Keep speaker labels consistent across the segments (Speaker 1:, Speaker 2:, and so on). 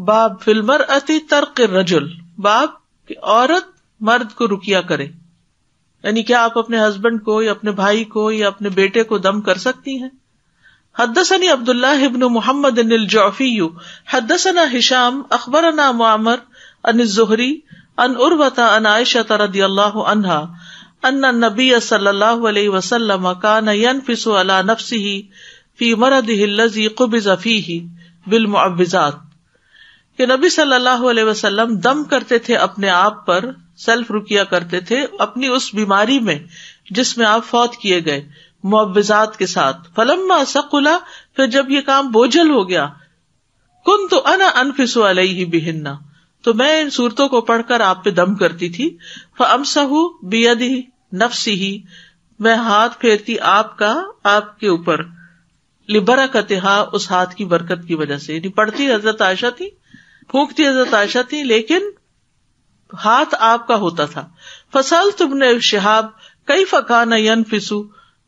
Speaker 1: बाब फिल्मर अति तर्क रजुल बाब कि औरत मर्द को रुकिया करे यानी क्या आप अपने हस्बैंड को या अपने भाई को या अपने बेटे को दम कर सकती हैं हदसनी अब्दुल्ला इबन मोहम्मद जौफीयू हदसना हिशाम अखबरना मामर अन जुहरी अन उर्वता अन आयशा रदी अल्लाह अनहा अन्न नबी सल्लल्लाहु अलैहि वसल्लम कान यनफिसु अला नफ्सिही फी मरदिही लजी कुबिज़ बिल मुअव्विजात कि नबी सल्लल्लाहु अलैहि वसल्लम दम करते थे अपने आप पर सेल्फ रुकिया करते थे अपनी उस बीमारी में जिसमें आप फौत किए गए मुआवजात के साथ फलम्मा सकुला फिर जब ये काम बोझल हो गया कुन तो अना अनफिस ही बिहिन्ना तो मैं इन सूरतों को पढ़कर आप पे दम करती थी फमसहू बेयद ही नफसी ही मैं हाथ फेरती आपका आपके ऊपर लिबरा कतहा उस हाथ की बरकत की वजह से यानी पढ़ती हजरत आयशा थी फूकती हजरत आयशा थी लेकिन हाथ आपका होता था फसल तुमने शहाब कई फकान यन फिसू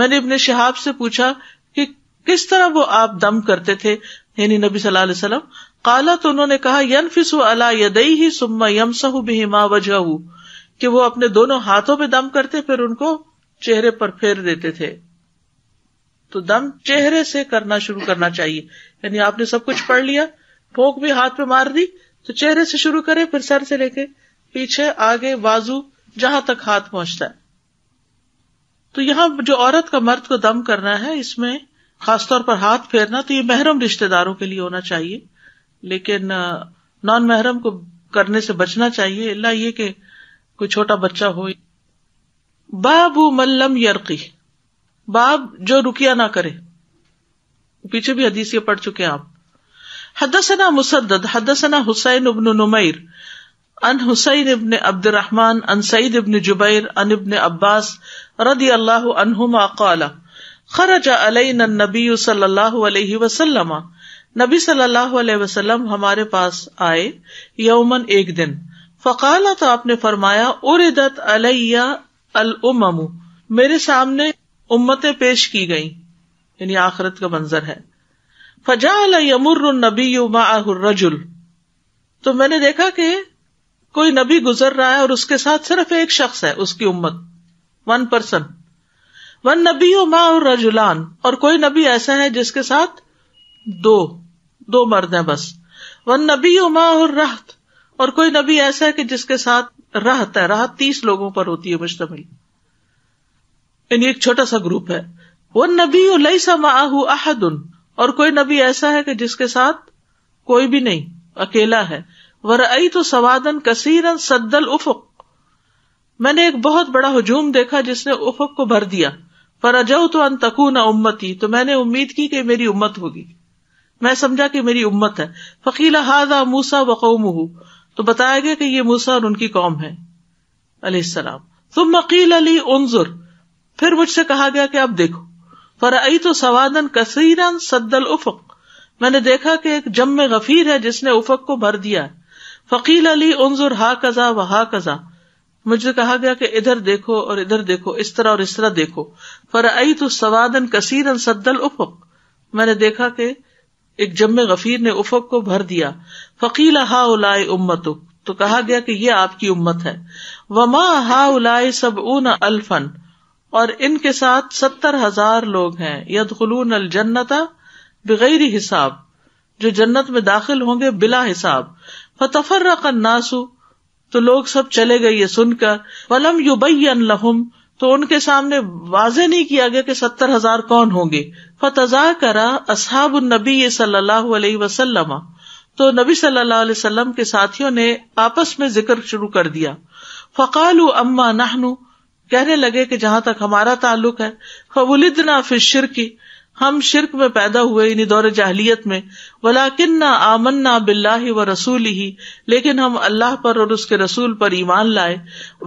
Speaker 1: मैंने अपने शहाब से पूछा कि किस तरह वो आप दम करते थे यानी नबी सल्लल्लाहु अलैहि वसल्लम काला तो उन्होंने कहा यन फिसु अला यदई ही सुम्मा यमसहु बिहिमा वजहू कि वो अपने दोनों हाथों पे दम करते फिर उनको चेहरे पर फेर देते थे तो दम चेहरे से करना शुरू करना चाहिए यानी आपने सब कुछ पढ़ लिया भोंक भी हाथ पे मार दी तो चेहरे से शुरू करें फिर सर से लेके पीछे आगे बाजू जहां तक हाथ पहुंचता है तो यहां जो औरत का मर्द को दम करना है इसमें खासतौर पर हाथ फेरना तो ये महरम रिश्तेदारों के लिए होना चाहिए लेकिन नॉन महरम को करने से बचना चाहिए अल्लाह ये कि कोई छोटा बच्चा हो बाबू मल्लम यरकी बाब जो रुकिया ना करे पीछे भी हदीस ये पढ़ चुके हैं आप हदसना मुसदद हदसना हुसैन इब्न नुमैर अन हुसैन इब्न अब्दुर्रहमान अन सईद इब्न जुबैर अन इब्न अब्बास रदी अल्लाह अनहुमा काला खरज अलैन नबी सल्लल्लाहु अलैहि वसल्लम नबी सल्लल्लाहु अलैहि वसल्लम हमारे पास आए यौमन एक दिन फकाला तो आपने फरमाया उरिदत अलैया अल उममु मेरे सामने उम्मतें पेश की गई यानी आखरत का मंजर है फजाल यमुर नबी रजुल तो मैंने देखा कि कोई नबी गुजर रहा है और उसके साथ सिर्फ एक शख्स है उसकी उम्मत वन पर्सन वन नबी मा और रजुलान और कोई नबी ऐसा है जिसके साथ दो दो मर्द हैं बस वन नबी मा और रहत और कोई नबी ऐसा है कि जिसके साथ रहत है राहत तीस लोगों पर होती है मुश्तमिल यानी एक छोटा सा ग्रुप है वन नबी लई समाहू अहदुन और कोई नबी ऐसा है कि जिसके साथ कोई भी नहीं अकेला है वर आई तो सवादन कसीरन सद्दल उफुक मैंने एक बहुत बड़ा हजूम देखा जिसने उफुक को भर दिया पर फरजो तो अंतकू न उम्मत ही तो मैंने उम्मीद की कि मेरी उम्मत होगी मैं समझा कि मेरी उम्मत है फकीला हाजा मूसा वकौमह तो बताया गया कि ये मूसा और उनकी कौम है अलीसलाम तुम मकील अली उनजुर फिर मुझसे कहा गया कि अब देखो फर आई तो सवादन कसीरन सद्दल उफक मैंने देखा कि एक जम गफीर है जिसने उफक को भर दिया फकील अली उनजुर हा कजा व हा कजा मुझे कहा गया कि इधर देखो और इधर देखो इस तरह और इस तरह देखो फर आई तो सवादन कसीरन सद्दल उफक मैंने देखा के एक जम गफीर ने उफक को भर दिया फकील हा उलाय उम्मतुक तो कहा गया की ये आपकी उम्मत है वमा हा उलाय सब ऊन अल्फन और इनके साथ सत्तर हजार लोग हैं यदलून अल जन्नता बगैर हिसाब जो जन्नत में दाखिल होंगे बिला हिसाब फतफर नासू तो लोग सब चले गए सुनकर वलम युबैन लहुम तो उनके सामने वाजे नहीं किया गया कि सत्तर हजार कौन होंगे फतजा करा असहाब नबी सल्लल्लाहु अलैहि वसल्लम तो नबी सल्लल्लाहु अलैहि के साथियों ने आपस में जिक्र शुरू कर दिया फकालू अम्मा नाहनू कहने लगे कि जहाँ तक हमारा ताल्लुक है ना फिर शिर की हम शिरक में पैदा हुए इन दौरे जाहलीत में वाला आमन ना आमन्ना बिल्ला व रसूल ही लेकिन हम अल्लाह पर और उसके रसूल पर ईमान लाए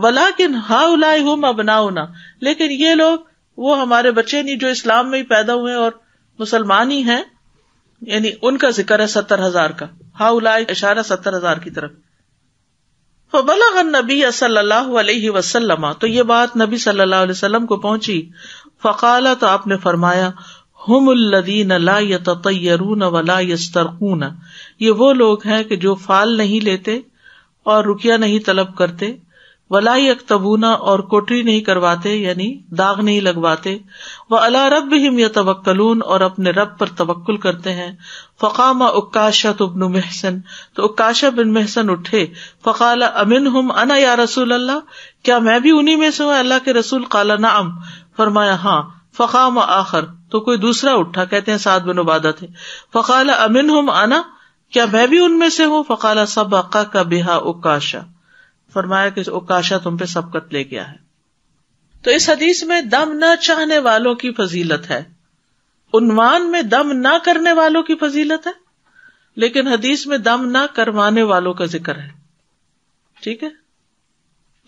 Speaker 1: वाला किन हा उलाए हम अबनाउना लेकिन ये लोग वो हमारे बच्चे नहीं जो इस्लाम में ही पैदा हुए और मुसलमान ही है यानी उनका जिक्र है सत्तर हजार का हा उलाए इशारा सत्तर हजार की तरफ फबलग नबी सल्लल्लाहु अलैहि वसल्लम तो ये बात नबी सल्लल्लाहु अलैहि वसल्लम को पहुंची फकाला तो आपने फरमाया हमदीन ला यतरून वला यस्तरकून ये वो लोग हैं कि जो फाल नहीं लेते और रुकिया नहीं तलब करते वलाई अकतबूना और कोटरी नहीं करवाते यानी दाग नहीं लगवाते व अला रब हिम यतवक्लून और अपने रब पर तवक्ल करते हैं फकामा उक्काशा तुबन महसन तो उक्काशा बिन महसन उठे फकाल अमिन हम अना या रसूल अल्लाह क्या मैं भी उन्हीं में से हूँ अल्लाह के रसूल काला नाम फरमाया हाँ फकाम आखिर तो कोई दूसरा उठा कहते हैं सात बिन उबादा थे फकाल अमिन हम अना क्या मैं भी उनमें से हूँ फकाल सब का बेहा उक्काशा फरमाया कि उकाशा तुम पे सबकत ले गया है तो इस हदीस में दम न चाहने वालों की फजीलत है उन्वान में दम ना करने वालों की फजीलत है लेकिन हदीस में दम ना करवाने वालों का जिक्र है ठीक है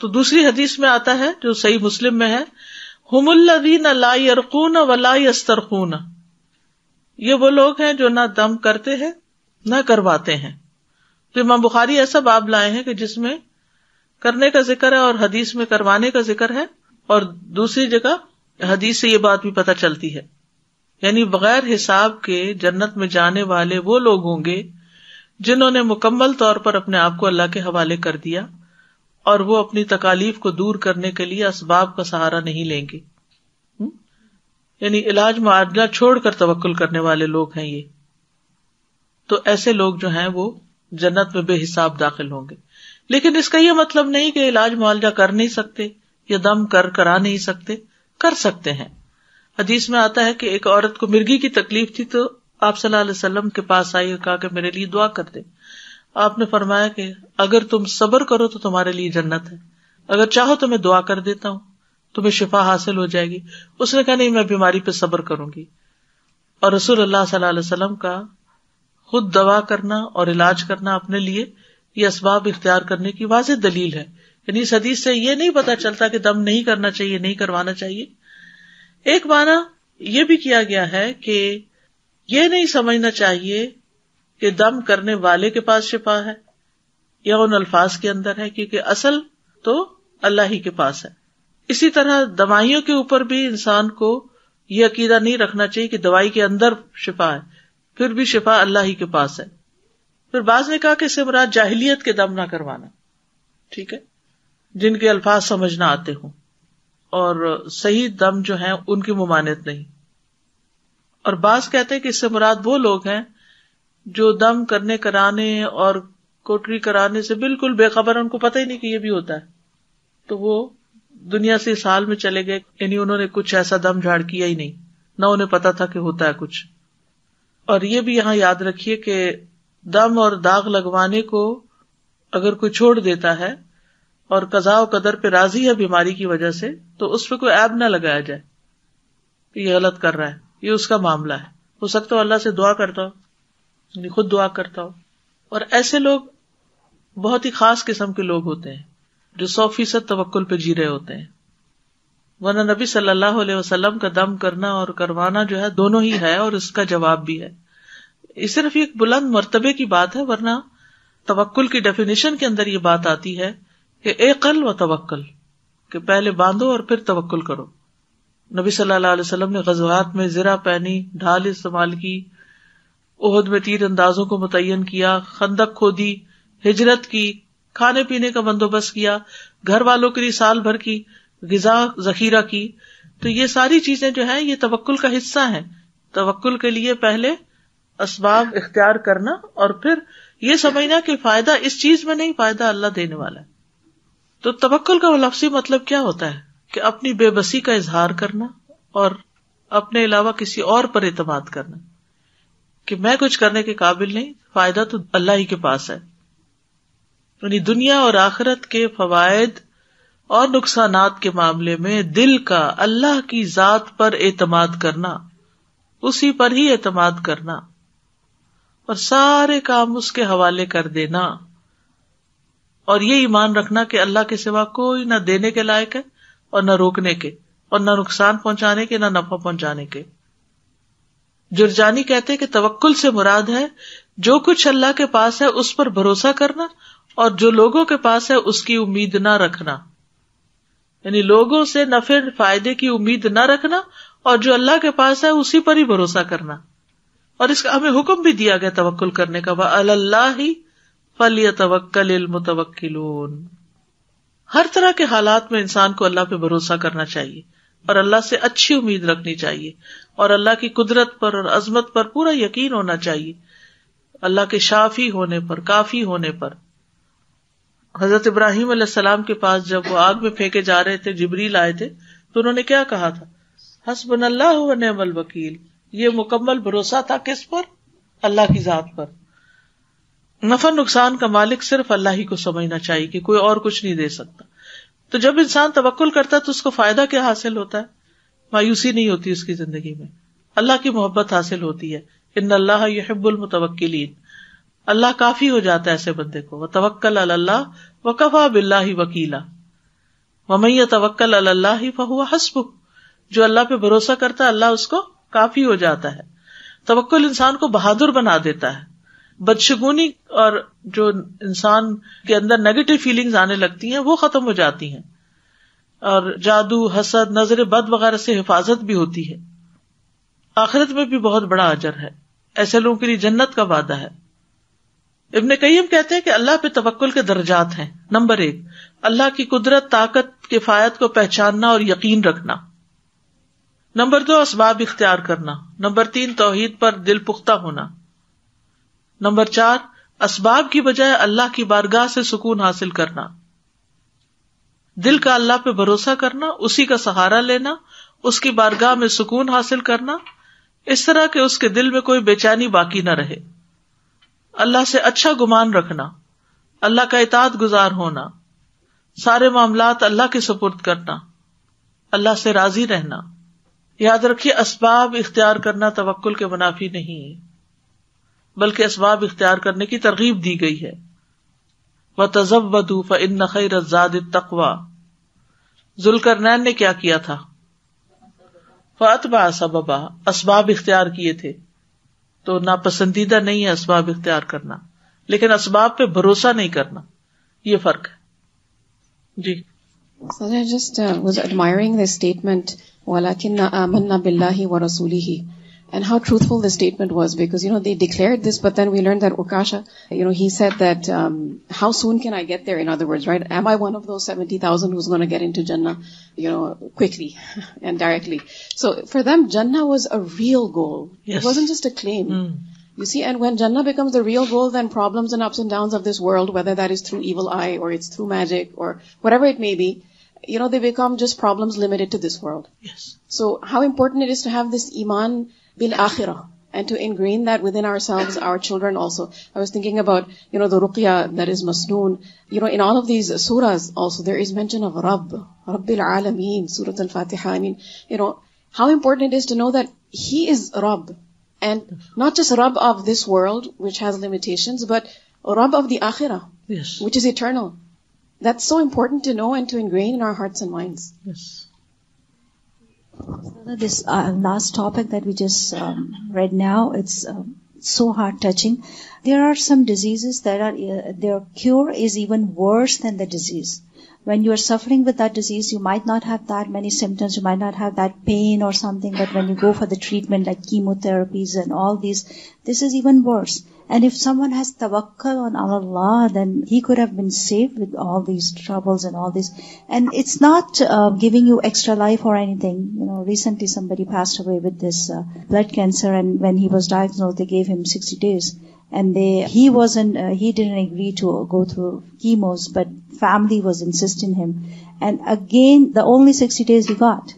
Speaker 1: तो दूसरी हदीस में आता है जो सही मुस्लिम में है न हमुल्लदीन लायरकून वलायस्तरकून ये वो लोग हैं जो ना दम करते हैं ना करवाते हैं तो इमाम बुखारी ऐसा बाब लाए हैं कि जिसमें करने का जिक्र है और हदीस में करवाने का जिक्र है और दूसरी जगह हदीस से ये बात भी पता चलती है यानी बगैर हिसाब के जन्नत में जाने वाले वो लोग होंगे जिन्होंने मुकम्मल तौर पर अपने आप को अल्लाह के हवाले कर दिया और वो अपनी तकालीफ को दूर करने के लिए इसबाब का सहारा नहीं लेंगे यानी इलाज मुआवजा छोड़कर तवक्ल करने वाले लोग हैं ये तो ऐसे लोग जो हैं वो जन्नत में बेहिसाब दाखिल होंगे लेकिन इसका यह मतलब नहीं कि इलाज मुआवजा कर नहीं सकते या दम कर करा नहीं सकते कर सकते हैं हदीस में आता है कि एक औरत को मिर्गी की तकलीफ थी तो आप सल्लल्लाहु अलैहि वसल्लम के पास आई कहा कि मेरे लिए दुआ कर दे आपने फरमाया कि अगर तुम सबर करो तो तुम्हारे लिए जन्नत है अगर चाहो तो मैं दुआ कर देता हूँ तुम्हें शिफा हासिल हो जाएगी उसने कहा नहीं मैं बीमारी पे सबर करूंगी और रसूल अल्लाह सल्लल्लाहु अलैहि वसल्लम का खुद दवा करना और इलाज करना अपने लिए ये इसबाब इख्तियार करने की वाज दलील है यानी इस हदीस से ये नहीं पता चलता कि दम नहीं करना चाहिए नहीं करवाना चाहिए एक माना यह भी किया गया है कि यह नहीं समझना चाहिए कि दम करने वाले के पास शिफा है या उन अल्फाज के अंदर है क्योंकि असल तो अल्लाह ही के पास है इसी तरह दवाइयों के ऊपर भी इंसान को यह अकीदा नहीं रखना चाहिए कि दवाई के अंदर शिफा है फिर भी शिफा अल्लाह ही के पास है फिर बाज ने कहा कि इससे मुराद जाहिलियत के दम ना करवाना ठीक है जिनके अल्फाज समझ ना आते हों और सही दम जो है उनकी मुमानियत नहीं और बाज कहते हैं कि इससे मुराद वो लोग हैं जो दम करने कराने और कोटरी कराने से बिल्कुल बेखबर उनको पता ही नहीं कि ये भी होता है तो वो दुनिया से इस हाल में चले गए यानी उन्होंने कुछ ऐसा दम झाड़ किया ही नहीं ना उन्हें पता था कि होता है कुछ और ये भी यहां याद रखिए कि दम और दाग लगवाने को अगर कोई छोड़ देता है और कजाव कदर पे राजी है बीमारी की वजह से तो उस पर कोई ऐब ना लगाया जाए कि ये गलत कर रहा है ये उसका मामला है हो सकता हो अल्लाह से दुआ करता हो यानी खुद दुआ करता हो और ऐसे लोग बहुत ही खास किस्म के लोग होते हैं जो सौ फीसद तवक्ल पे जी रहे होते हैं वरना नबी सल्लल्लाहु का दम करना और करवाना जो है दोनों ही है और इसका जवाब भी है ये सिर्फ एक बुलंद मरतबे की बात है वरना तवक्ल की डेफिनेशन के अंदर ये बात आती है कि कल व तवक्ल के पहले बांधो और फिर तवक्ल करो नबी सल्लल्लाहु अलैहि वसल्लम ने गजवात में जिरा पहनी ढाल इस्तेमाल की ओहद में तीर अंदाजों को मुतयन किया खंदक खोदी हिजरत की खाने पीने का बंदोबस्त किया घर वालों के लिए साल भर की गजा जखीरा की तो ये सारी चीजें जो है ये तवक्ल का हिस्सा है तवक्ल के लिए पहले असबाब इख्तियार करना और फिर ये समझना कि फायदा इस चीज में नहीं फायदा अल्लाह देने वाला है तो तवक्ल का लफसी मतलब क्या होता है कि अपनी बेबसी का इजहार करना और अपने अलावा किसी और पर एतम करना कि मैं कुछ करने के काबिल नहीं फायदा तो अल्लाह ही के पास है यानी दुनिया और आखिरत के फवायद और नुकसान के मामले में दिल का अल्लाह की जात पर एतमाद करना उसी पर ही एतमाद करना और सारे काम उसके हवाले कर देना और ये ईमान रखना कि अल्लाह के सिवा कोई ना देने के लायक है और ना रोकने के और ना नुकसान पहुंचाने के ना नफा पहुंचाने के जुर्जानी कहते कि तवक्ल से मुराद है जो कुछ अल्लाह के पास है उस पर भरोसा करना और जो लोगों के पास है उसकी उम्मीद ना रखना यानी लोगों से नफे फायदे की उम्मीद ना रखना और जो अल्लाह के पास है उसी पर ही भरोसा करना और इसका हमें हुक्म भी दिया गया तवक्ल करने का वह अल्लाह ही फलिय तवक्ल मुतवक्लोन हर तरह के हालात में इंसान को अल्लाह पे भरोसा करना चाहिए और अल्लाह से अच्छी उम्मीद रखनी चाहिए और अल्लाह की कुदरत पर और अजमत पर पूरा यकीन होना चाहिए अल्लाह के शाफी होने पर काफी होने पर हजरत इब्राहिम सलाम के पास जब वो आग में फेंके जा रहे थे जिबरील आए थे तो उन्होंने क्या कहा था हसबन अल्लाह वकील ये मुकम्मल भरोसा था किस पर अल्लाह की जात पर नफा नुकसान का मालिक सिर्फ अल्लाह ही को समझना चाहिए कि कोई और कुछ नहीं दे सकता तो जब इंसान तवक्ल करता है तो उसको फायदा क्या हासिल होता है मायूसी नहीं होती उसकी जिंदगी में अल्लाह की मोहब्बत हासिल होती है इन अल्लाह यहबुल मुतवक्किलीन अल्लाह काफी हो जाता है ऐसे बंदे को वह तवक्ल अल्लाह व कफा ही वकीला वमैया तवक्ल अल्लाह ही फहुआ जो अल्लाह पे भरोसा करता है अल्लाह उसको काफी हो जाता है तवक्ल इंसान को बहादुर बना देता है बदशगुनी और जो इंसान के अंदर नेगेटिव फीलिंग्स आने लगती हैं वो खत्म हो जाती हैं और जादू हसद नजर बद वगैरह से हिफाजत भी होती है आखिरत में भी बहुत बड़ा अजर है ऐसे लोगों के लिए जन्नत का वादा है इबन हम कहते हैं कि अल्लाह पे तवक्ल के दर्जात हैं नंबर एक अल्लाह की कुदरत ताकत किफायत को पहचानना और यकीन रखना नंबर दो इसबाब इख्तियार करना नंबर तीन तोहहीद पर दिल पुख्ता होना नंबर चार इसबाब की बजाय अल्लाह की बारगाह से सुकून हासिल करना दिल का अल्लाह पे भरोसा करना उसी का सहारा लेना उसकी बारगाह में सुकून हासिल करना इस तरह के उसके दिल में कोई बेचैनी बाकी न रहे अल्लाह से अच्छा गुमान रखना अल्लाह का इतात गुजार होना सारे मामला अल्लाह के सुपुर्द करना अल्लाह से राजी रहना याद रखिए इसबाब इख्तियार करना तवक्ल के मुनाफी नहीं बल्कि इसबाब इख्तियार करने की तरगीब दी गई है व तजब वदू इन खैर रजाद तकवा जुल्करनैन ने क्या किया था फतबा सबबा इसबाब इख्तियार किए थे तो नापसंदीदा नहीं है इसबाब इख्तियार करना लेकिन इसबाब पे भरोसा नहीं करना ये फर्क है जी
Speaker 2: So I just uh, was admiring this statement, وَلَكِنَّا آمَنَّا بِاللَّهِ وَرَسُولِهِ and how truthful the statement was because you know they declared this but then we learned that okasha you know he said that um, how soon can i get there in other words right am i one of those 70000 who's going to get into jannah you know quickly and directly so for them jannah was a real goal yes. it wasn't just a claim mm. You see, and when Jannah becomes the real goal, then problems and ups and downs of this world, whether that is through evil eye or it's through magic or whatever it may be, you know, they become just problems limited to this world. Yes. So how important it is to have this iman bil akhirah and to ingrain that within ourselves, our children also. I was thinking about, you know, the ruqya that is masnoon. You know, in all of these surahs also, there is mention of Rabb, Rabbil Alameen, Surah Al-Fatiha. I mean, you know, how important it is to know that He is Rabb. And not just Rabb of this world, which has limitations, but Rabb of the Akhirah, yes. which is eternal. That's so important to know and to ingrain in our hearts and minds. Yes.
Speaker 3: this uh, last topic that we just um, read now, it's um, so heart touching. There are some diseases that are, uh, their cure is even worse than the disease. When you are suffering with that disease, you might not have that many symptoms, you might not have that pain or something, but when you go for the treatment like chemotherapies and all these, this is even worse. And if someone has tawakkal on Allah, then he could have been saved with all these troubles and all this. And it's not uh, giving you extra life or anything. You know, recently somebody passed away with this uh, blood cancer, and when he was diagnosed, they gave him 60 days. And they, he wasn't, uh, he didn't agree to go through chemo's, but family was insisting him. And again, the only 60 days he got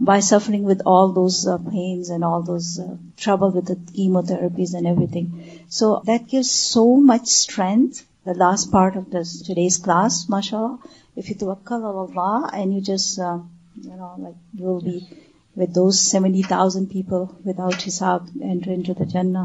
Speaker 3: by suffering with all those uh, pains and all those uh, trouble with the chemotherapies and everything. So that gives so much strength. The last part of this today's class, mashallah, if you tawakkal Allah and you just, uh, you know, like you will be with those 70,000 people without hisab enter into the Jannah.